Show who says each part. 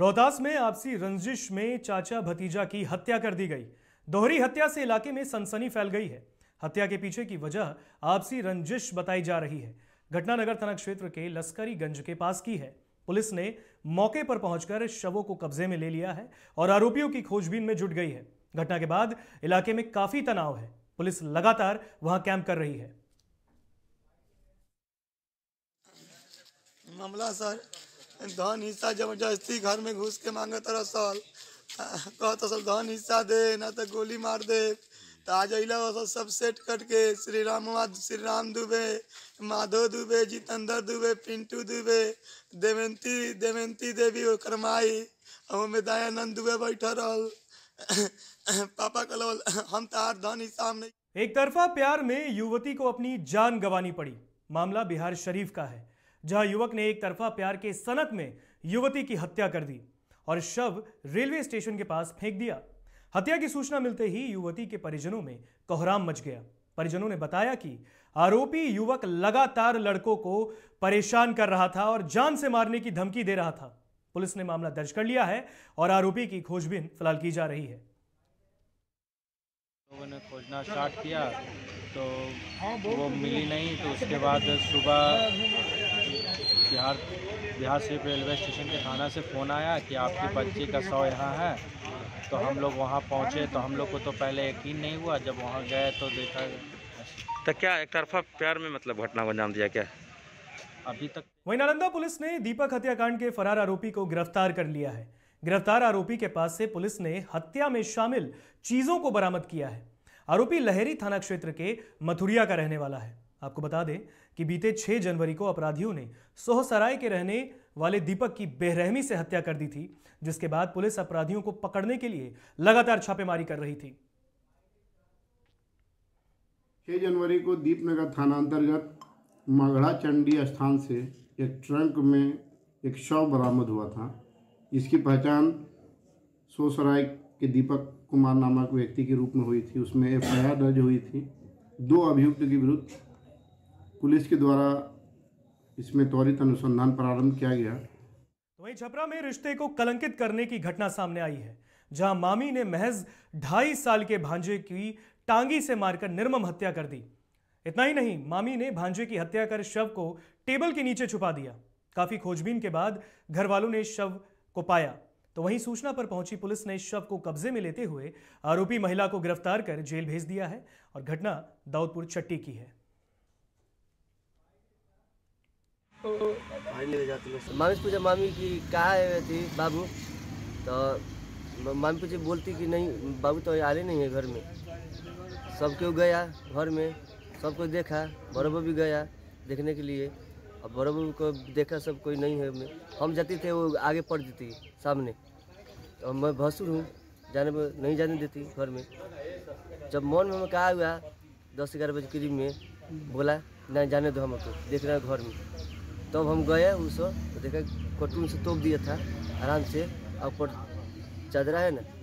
Speaker 1: रोहतास में आपसी रंजिश में चाचा भतीजा की हत्या कर दी गई दोहरी हत्या से इलाके में सनसनी फैल गई है हत्या के पीछे की वजह आपसी रंजिश बताई जा रही है घटना नगर थाना क्षेत्र के लस्करीगंज के पास की है पुलिस ने मौके पर पहुंचकर शवों को कब्जे में ले लिया है और आरोपियों की खोजबीन में जुट गई है घटना के बाद इलाके में काफी तनाव है पुलिस लगातार वहां कैंप कर रही है मामला सर धन हिस्सा जबरदस्ती घर में घुस के मांगे तर सल कहत सल धन हिस्सा दे न तो गोली मार दे तो आज अला सब सेट कट के श्री राम श्री राम दुबे माधव दुबे जितेंद्र दुबे पिंटू दुबे देवंती देवंती देवी और माई में दयानंद दुबे बैठ रहा पापा कल हम तार तो धन हिस्सा नहीं एक तरफा प्यार में युवती को अपनी जान गंवानी पड़ी मामला बिहार शरीफ का है जहां युवक ने एक तरफा प्यार के सनत में युवती की हत्या कर दी और शव रेलवे स्टेशन के पास फेंक दिया हत्या की सूचना मिलते ही युवती के परिजनों में कोहराम मच गया परिजनों ने बताया कि आरोपी युवक लगातार लड़कों को परेशान कर रहा था और जान से मारने की धमकी दे रहा था पुलिस ने मामला दर्ज कर लिया है और आरोपी की खोजबीन फिलहाल की जा रही है लोगों ने
Speaker 2: खोजना स्टार्ट किया तो वो मिली नहीं तो उसके बाद सुबह बिहार बिहार सिर्फ रेलवे स्टेशन के थाना से फ़ोन आया कि आपके बच्चे का शव यहाँ है तो हम लोग वहाँ पहुँचे तो हम लोग को तो पहले यकीन नहीं हुआ जब वहाँ गए तो देखा तो क्या एक तरफा प्यार में मतलब घटना को अंजाम दिया क्या अभी तक
Speaker 1: वही नालंदा पुलिस ने दीपक हत्याकांड के फरार आरोपी को गिरफ्तार कर लिया है गिरफ्तार आरोपी के पास से पुलिस ने हत्या में शामिल चीजों को बरामद किया है आरोपी लहरी थाना क्षेत्र के मथुरिया का रहने वाला है आपको बता दें कि बीते 6 जनवरी को अपराधियों ने सोहसराय के रहने वाले दीपक की बेरहमी से हत्या कर दी थी जिसके बाद पुलिस अपराधियों को पकड़ने के लिए लगातार छापेमारी कर रही थी
Speaker 2: 6 जनवरी को दीपनगर थाना अंतर्गत मगड़ा चंडी स्थान से एक ट्रंक में एक शव बरामद हुआ था जिसकी पहचान सोसराय कि दीपक कुमार नामक व्यक्ति के रूप में हुई थी उसमें एफ आई दर्ज हुई थी दो अभियुक्त के विरुद्ध पुलिस के द्वारा इसमें त्वरित अनुसंधान प्रारंभ किया गया तो
Speaker 1: वहीं छपरा में रिश्ते को कलंकित करने की घटना सामने आई है जहां मामी ने महज ढाई साल के भांजे की टांगी से मारकर निर्मम हत्या कर दी इतना ही नहीं मामी ने भांजे की हत्या कर शव को टेबल के नीचे छुपा दिया काफी खोजबीन के बाद घर वालों ने शव को पाया तो वहीं सूचना पर पहुंची पुलिस ने शव को कब्जे में लेते हुए आरोपी महिला को गिरफ्तार कर जेल भेज दिया है और घटना दाऊदपुर चट्टी की है
Speaker 3: मामी पूजा मामी की कहा थी बाबू तो मामी पूछे बोलती कि नहीं बाबू तो आले नहीं है घर में सब क्यों गया घर में सबको देखा बरबो भी गया देखने के लिए और अब बराबर को देखा सब कोई नहीं है मैं हम जाते थे वो आगे पड़ जाती सामने तो मैं भसुर हूँ जाने पर नहीं जाने देती घर में जब मन में हमें कहा हुआ दस ग्यारह बजे करीब में बोला नहीं जाने दो हमको देख रहे घर में तब तो हम गए उस देखा कटून से तोप दिया था आराम से और चादरा है ना